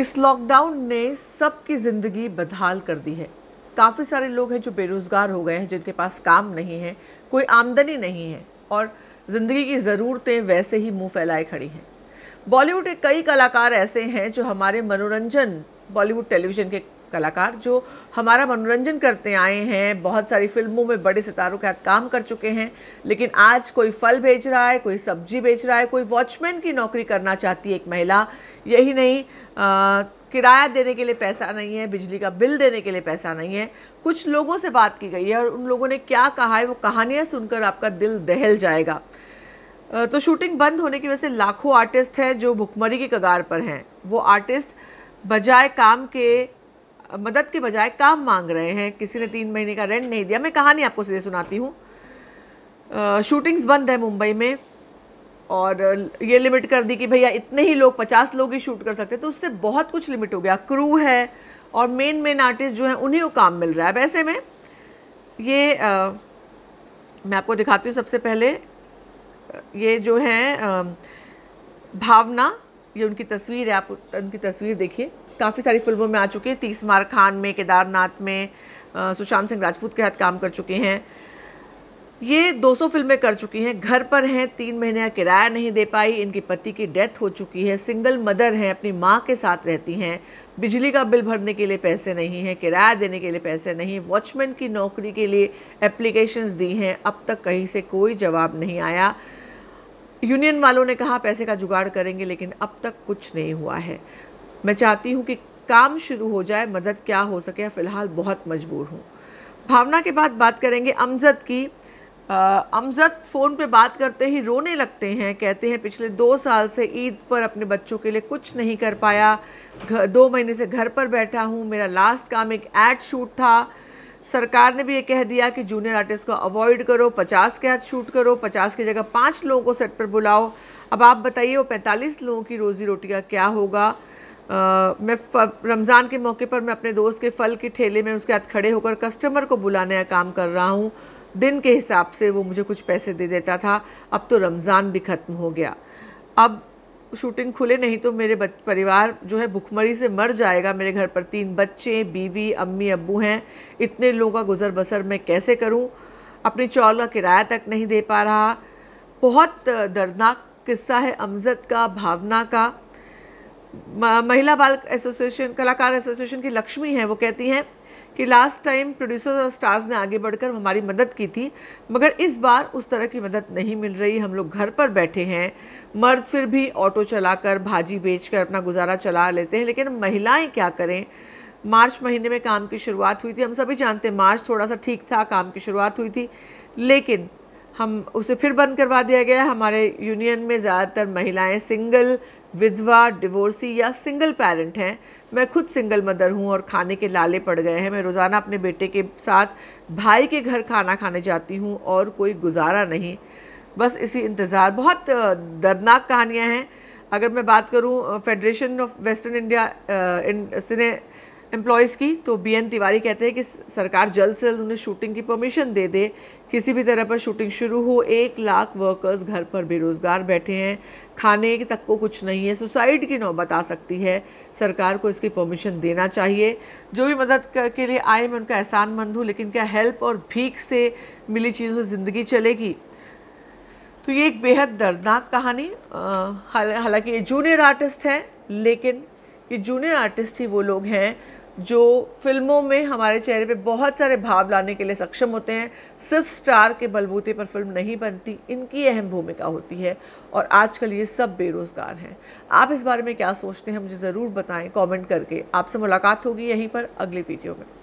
इस लॉकडाउन ने सबकी ज़िंदगी बदहाल कर दी है काफ़ी सारे लोग हैं जो बेरोज़गार हो गए हैं जिनके पास काम नहीं है कोई आमदनी नहीं है और ज़िंदगी की ज़रूरतें वैसे ही मुंह फैलाए खड़ी हैं बॉलीवुड के कई कलाकार ऐसे हैं जो हमारे मनोरंजन बॉलीवुड टेलीविज़न के कलाकार जो हमारा मनोरंजन करते आए हैं बहुत सारी फिल्मों में बड़े सितारों के साथ काम कर चुके हैं लेकिन आज कोई फल बेच रहा है कोई सब्जी बेच रहा है कोई वॉचमैन की नौकरी करना चाहती है एक महिला यही नहीं किराया देने के लिए पैसा नहीं है बिजली का बिल देने के लिए पैसा नहीं है कुछ लोगों से बात की गई है और उन लोगों ने क्या कहा है वो कहानियाँ सुनकर आपका दिल दहल जाएगा तो शूटिंग बंद होने की वजह से लाखों आर्टिस्ट हैं जो भुखमरी के कगार पर हैं वो आर्टिस्ट बजाय काम के मदद के बजाय काम मांग रहे हैं किसी ने तीन महीने का रेंट नहीं दिया मैं कहानी आपको सीधे सुनाती हूँ शूटिंग्स बंद है मुंबई में और ये लिमिट कर दी कि भैया इतने ही लोग पचास लोग ही शूट कर सकते तो उससे बहुत कुछ लिमिट हो गया क्रू है और मेन मेन आर्टिस्ट जो हैं उन्हीं को काम मिल रहा है वैसे में ये आ, मैं आपको दिखाती हूँ सबसे पहले ये जो है आ, भावना ये उनकी तस्वीर है आप उनकी तस्वीर देखिए काफ़ी सारी फिल्मों में आ चुके हैं तीसमार खान में केदारनाथ में सुशांत सिंह राजपूत के हाथ काम कर चुके हैं ये 200 फिल्में कर चुकी हैं घर पर हैं तीन महीने का किराया नहीं दे पाई इनके पति की डेथ हो चुकी है सिंगल मदर हैं अपनी माँ के साथ रहती हैं बिजली का बिल भरने के लिए पैसे नहीं हैं किराया देने के लिए पैसे नहीं वॉचमैन की नौकरी के लिए एप्लीकेशंस दी हैं अब तक कहीं से कोई जवाब नहीं आया यूनियन वालों ने कहा पैसे का जुगाड़ करेंगे लेकिन अब तक कुछ नहीं हुआ है मैं चाहती हूँ कि काम शुरू हो जाए मदद क्या हो सके फ़िलहाल बहुत मजबूर हूँ भावना के बाद बात करेंगे अमजद की अमजद फ़ोन पे बात करते ही रोने लगते हैं कहते हैं पिछले दो साल से ईद पर अपने बच्चों के लिए कुछ नहीं कर पाया दो महीने से घर पर बैठा हूँ मेरा लास्ट काम एक ऐड शूट था सरकार ने भी ये कह दिया कि जूनियर आर्टिस्ट को अवॉइड करो पचास के हाथ शूट करो पचास की जगह पाँच लोगों को सेट पर बुलाओ अब आप बताइए वो पैंतालीस लोगों की रोज़ी रोटी का क्या होगा आ, मैं रमज़ान के मौके पर मैं अपने दोस्त के फल के ठेले में उसके हाथ खड़े होकर कस्टमर को बुलाने का काम कर रहा हूँ दिन के हिसाब से वो मुझे कुछ पैसे दे देता था अब तो रमज़ान भी ख़त्म हो गया अब शूटिंग खुले नहीं तो मेरे परिवार जो है भुखमरी से मर जाएगा मेरे घर पर तीन बच्चे बीवी अम्मी अब्बू हैं इतने लोगों का गुजर बसर मैं कैसे करूं अपनी चौल का किराया तक नहीं दे पा रहा बहुत दर्दनाक किस्सा है अमजद का भावना का महिला बाल एसोसिएशन कलाकार एसोसिएशन की लक्ष्मी है वो कहती हैं कि लास्ट टाइम प्रोड्यूसर्स और स्टार्स ने आगे बढ़कर हमारी मदद की थी मगर इस बार उस तरह की मदद नहीं मिल रही हम लोग घर पर बैठे हैं मर्द फिर भी ऑटो चलाकर भाजी बेचकर अपना गुजारा चला लेते हैं लेकिन महिलाएं क्या करें मार्च महीने में काम की शुरुआत हुई थी हम सभी जानते हैं मार्च थोड़ा सा ठीक था काम की शुरुआत हुई थी लेकिन हम उसे फिर बंद करवा दिया गया हमारे यूनियन में ज़्यादातर महिलाएं सिंगल विधवा डिवोर्सी या सिंगल पेरेंट हैं मैं खुद सिंगल मदर हूँ और खाने के लाले पड़ गए हैं मैं रोज़ाना अपने बेटे के साथ भाई के घर खाना खाने जाती हूँ और कोई गुजारा नहीं बस इसी इंतज़ार बहुत दर्दनाक कहानियाँ हैं अगर मैं बात करूँ federation of western India in cine employees की तो बी एन तिवारी कहते हैं कि सरकार जल्द से जल्द उन्हें शूटिंग की परमिशन दे दे किसी भी तरह पर शूटिंग शुरू हो एक लाख वर्कर्स घर पर बेरोज़गार बैठे हैं खाने तक को कुछ नहीं है सुसाइड की नौबत आ सकती है सरकार को इसकी परमिशन देना चाहिए जो भी मदद के लिए आए मैं उनका एहसान मंद हूँ लेकिन क्या हेल्प और भीख से मिली चीज़ों से ज़िंदगी चलेगी तो ये एक बेहद दर्दनाक कहानी हालांकि ये जूनियर आर्टिस्ट हैं लेकिन ये जूनियर आर्टिस्ट ही वो लोग हैं जो फिल्मों में हमारे चेहरे पे बहुत सारे भाव लाने के लिए सक्षम होते हैं सिर्फ स्टार के बलबूते पर फिल्म नहीं बनती इनकी अहम भूमिका होती है और आजकल ये सब बेरोज़गार हैं आप इस बारे में क्या सोचते हैं मुझे ज़रूर बताएं कमेंट करके आपसे मुलाकात होगी यहीं पर अगली वीडियो में